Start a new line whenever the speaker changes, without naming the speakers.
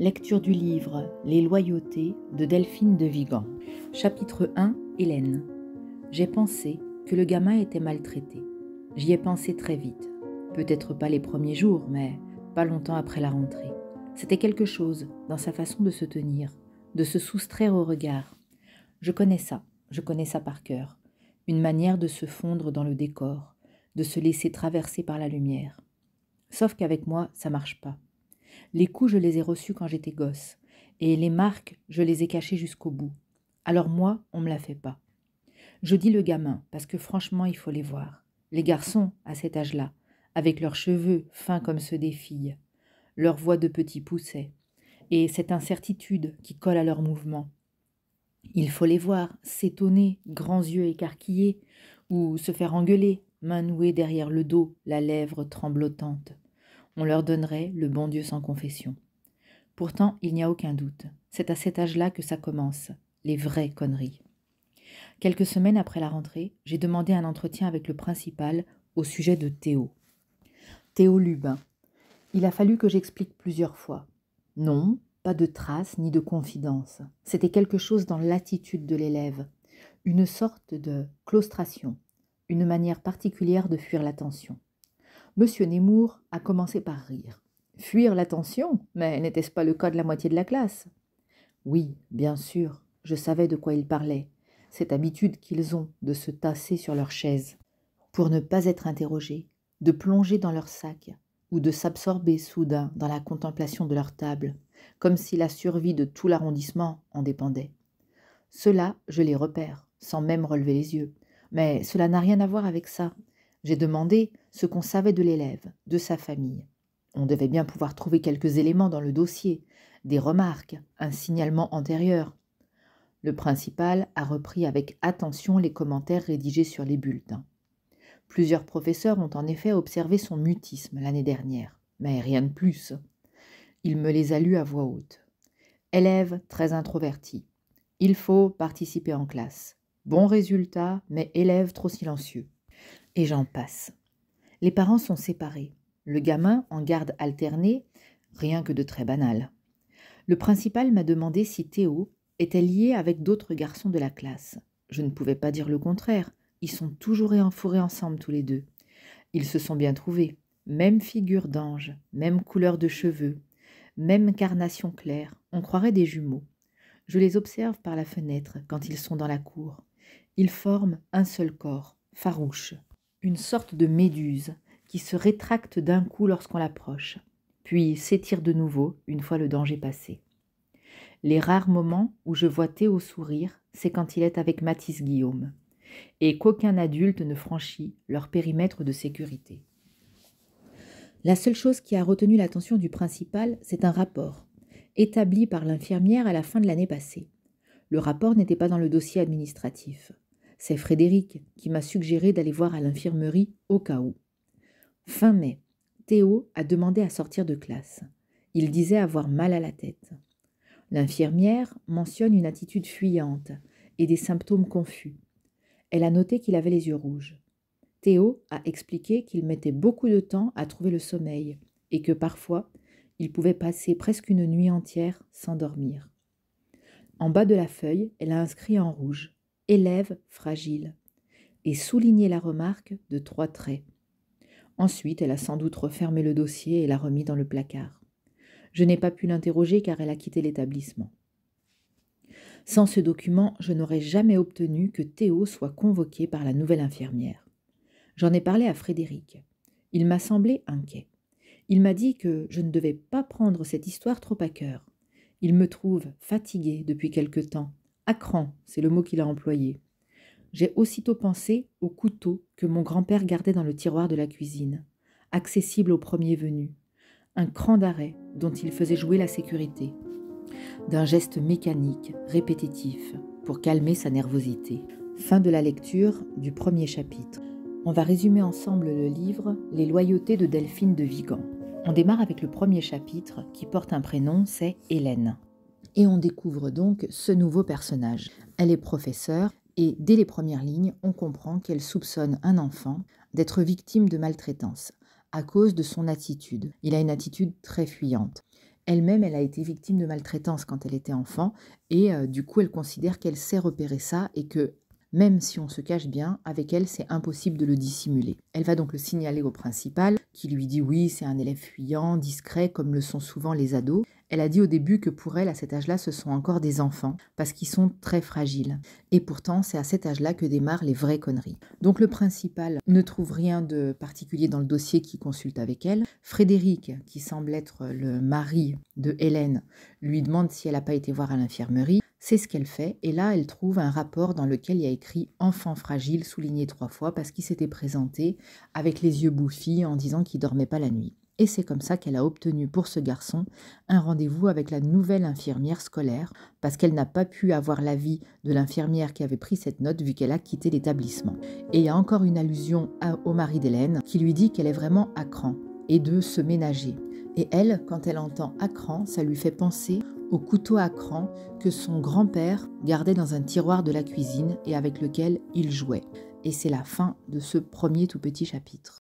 Lecture du livre Les loyautés de Delphine de Vigan. Chapitre 1 Hélène. J'ai pensé que le gamin était maltraité. J'y ai pensé très vite. Peut-être pas les premiers jours, mais pas longtemps après la rentrée. C'était quelque chose dans sa façon de se tenir, de se soustraire au regard. Je connais ça, je connais ça par cœur. Une manière de se fondre dans le décor, de se laisser traverser par la lumière. Sauf qu'avec moi, ça marche pas. Les coups, je les ai reçus quand j'étais gosse. Et les marques, je les ai cachées jusqu'au bout. Alors moi, on ne me la fait pas. Je dis le gamin, parce que franchement, il faut les voir. Les garçons, à cet âge-là, avec leurs cheveux fins comme ceux des filles, leur voix de petits poussets, et cette incertitude qui colle à leurs mouvements. Il faut les voir s'étonner, grands yeux écarquillés, ou se faire engueuler, mains nouées derrière le dos, la lèvre tremblotante on leur donnerait le bon Dieu sans confession. Pourtant, il n'y a aucun doute, c'est à cet âge-là que ça commence, les vraies conneries. Quelques semaines après la rentrée, j'ai demandé un entretien avec le principal au sujet de Théo. Théo Lubin. Il a fallu que j'explique plusieurs fois. Non, pas de traces ni de confidences. C'était quelque chose dans l'attitude de l'élève, une sorte de claustration, une manière particulière de fuir l'attention. Monsieur Nemours a commencé par rire. Fuir l'attention Mais n'était-ce pas le cas de la moitié de la classe Oui, bien sûr, je savais de quoi ils parlaient, cette habitude qu'ils ont de se tasser sur leurs chaise, pour ne pas être interrogés, de plonger dans leur sac, ou de s'absorber soudain dans la contemplation de leur table, comme si la survie de tout l'arrondissement en dépendait. Cela, je les repère, sans même relever les yeux. Mais cela n'a rien à voir avec ça, j'ai demandé ce qu'on savait de l'élève, de sa famille. On devait bien pouvoir trouver quelques éléments dans le dossier, des remarques, un signalement antérieur. Le principal a repris avec attention les commentaires rédigés sur les bulletins. Plusieurs professeurs ont en effet observé son mutisme l'année dernière, mais rien de plus. Il me les a lus à voix haute. Élève très introverti. Il faut participer en classe. Bon résultat, mais élève trop silencieux. Et j'en passe. Les parents sont séparés. Le gamin en garde alternée, rien que de très banal. Le principal m'a demandé si Théo était lié avec d'autres garçons de la classe. Je ne pouvais pas dire le contraire. Ils sont toujours enfourrés ensemble tous les deux. Ils se sont bien trouvés. Même figure d'ange, même couleur de cheveux, même carnation claire. On croirait des jumeaux. Je les observe par la fenêtre quand ils sont dans la cour. Ils forment un seul corps farouche, une sorte de méduse qui se rétracte d'un coup lorsqu'on l'approche, puis s'étire de nouveau une fois le danger passé. Les rares moments où je vois Théo sourire, c'est quand il est avec Mathis Guillaume, et qu'aucun adulte ne franchit leur périmètre de sécurité. La seule chose qui a retenu l'attention du principal, c'est un rapport, établi par l'infirmière à la fin de l'année passée. Le rapport n'était pas dans le dossier administratif. C'est Frédéric qui m'a suggéré d'aller voir à l'infirmerie au cas où. Fin mai, Théo a demandé à sortir de classe. Il disait avoir mal à la tête. L'infirmière mentionne une attitude fuyante et des symptômes confus. Elle a noté qu'il avait les yeux rouges. Théo a expliqué qu'il mettait beaucoup de temps à trouver le sommeil et que parfois il pouvait passer presque une nuit entière sans dormir. En bas de la feuille, elle a inscrit en rouge élève fragile, et souligner la remarque de trois traits. Ensuite, elle a sans doute refermé le dossier et l'a remis dans le placard. Je n'ai pas pu l'interroger car elle a quitté l'établissement. Sans ce document, je n'aurais jamais obtenu que Théo soit convoqué par la nouvelle infirmière. J'en ai parlé à Frédéric. Il m'a semblé inquiet. Il m'a dit que je ne devais pas prendre cette histoire trop à cœur. Il me trouve fatigué depuis quelque temps à c'est le mot qu'il a employé. J'ai aussitôt pensé au couteau que mon grand-père gardait dans le tiroir de la cuisine, accessible au premier venu, un cran d'arrêt dont il faisait jouer la sécurité, d'un geste mécanique, répétitif, pour calmer sa nervosité. Fin de la lecture du premier chapitre. On va résumer ensemble le livre Les loyautés de Delphine de Vigan. On démarre avec le premier chapitre qui porte un prénom, c'est Hélène. Et on découvre donc ce nouveau personnage. Elle est professeure et dès les premières lignes, on comprend qu'elle soupçonne un enfant d'être victime de maltraitance à cause de son attitude. Il a une attitude très fuyante. Elle-même, elle a été victime de maltraitance quand elle était enfant et euh, du coup, elle considère qu'elle sait repérer ça et que même si on se cache bien, avec elle, c'est impossible de le dissimuler. Elle va donc le signaler au principal, qui lui dit oui, c'est un élève fuyant, discret, comme le sont souvent les ados. Elle a dit au début que pour elle, à cet âge-là, ce sont encore des enfants, parce qu'ils sont très fragiles. Et pourtant, c'est à cet âge-là que démarrent les vraies conneries. Donc le principal ne trouve rien de particulier dans le dossier qu'il consulte avec elle. Frédéric, qui semble être le mari de Hélène, lui demande si elle n'a pas été voir à l'infirmerie. C'est ce qu'elle fait, et là elle trouve un rapport dans lequel il y a écrit enfant fragile souligné trois fois parce qu'il s'était présenté avec les yeux bouffis en disant qu'il dormait pas la nuit et c'est comme ça qu'elle a obtenu pour ce garçon un rendez-vous avec la nouvelle infirmière scolaire, parce qu'elle n'a pas pu avoir l'avis de l'infirmière qui avait pris cette note vu qu'elle a quitté l'établissement. Et il y a encore une allusion au mari d'Hélène qui lui dit qu'elle est vraiment à cran et de se ménager. Et elle, quand elle entend à cran, ça lui fait penser au couteau à cran que son grand-père gardait dans un tiroir de la cuisine et avec lequel il jouait. Et c'est la fin de ce premier tout petit chapitre.